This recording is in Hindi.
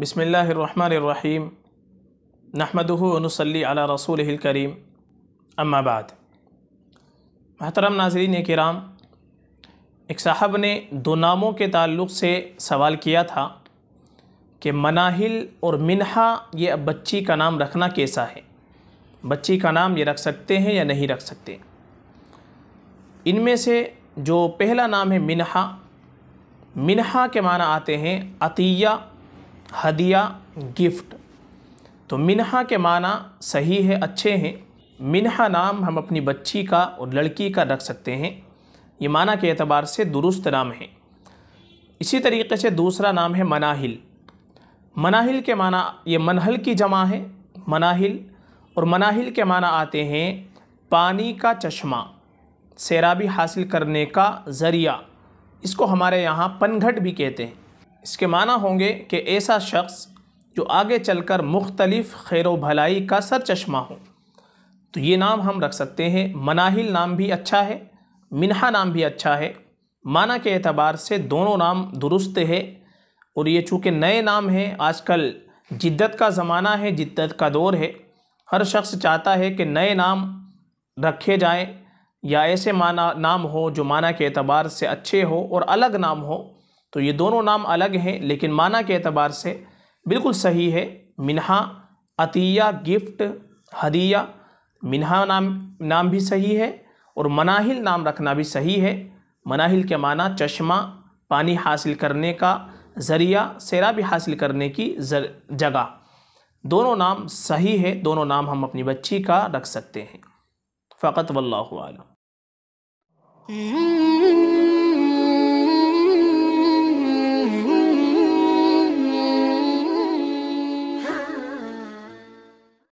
बसमीम नहमदनसली अला रसूल करीम अम्माबाद महतरम नाजरीन कराम एक साहब ने दो नामों के ताल्लुक़ से सवाल किया था कि मनाहिल और मिनहा ये अब बच्ची का नाम रखना कैसा है बच्ची का नाम ये रख सकते हैं या नहीं रख सकते इनमें से जो पहला नाम है मिनहा मिनहा के माना आते हैं अतिया हदिया गिफ्ट तो मिनहा के माना सही है अच्छे हैं मिनहा नाम हम अपनी बच्ची का और लड़की का रख सकते हैं ये माना के अतबार से दुरुस्त नाम है इसी तरीके से दूसरा नाम है मनाहिल मनाहिल के माना ये मनहल की जमा है मनाहिल और मनाहिल के माना आते हैं पानी का चश्मा सैराबी हासिल करने का ज़रिया इसको हमारे यहाँ पनघट भी कहते हैं इसके माना होंगे कि ऐसा शख्स जो आगे चलकर मुख्तलिफ़ खैर भलाई का सर चश्मा हो तो ये नाम हम रख सकते हैं मनाहिल नाम भी अच्छा है मिन्हा नाम भी अच्छा है माना के एतबार से दोनों नाम दुरुस्त है और ये चूँकि नए नाम हैं आजकल जिद्दत का ज़माना है जिद्दत का दौर है हर शख्स चाहता है कि नए नाम रखे जाएँ या ऐसे माना नाम हो जो माना के एतबार से अच्छे हो और अलग नाम हो तो ये दोनों नाम अलग हैं लेकिन माना के अतबार से बिल्कुल सही है मिनहा अतिया गिफ्ट हदिया मिनहा नाम नाम भी सही है और मनाहिल नाम रखना भी सही है मनाहिल के माना चश्मा पानी हासिल करने का ज़रिया भी हासिल करने की जगह दोनों नाम सही है दोनों नाम हम अपनी बच्ची का रख सकते हैं फ़कत वल्लम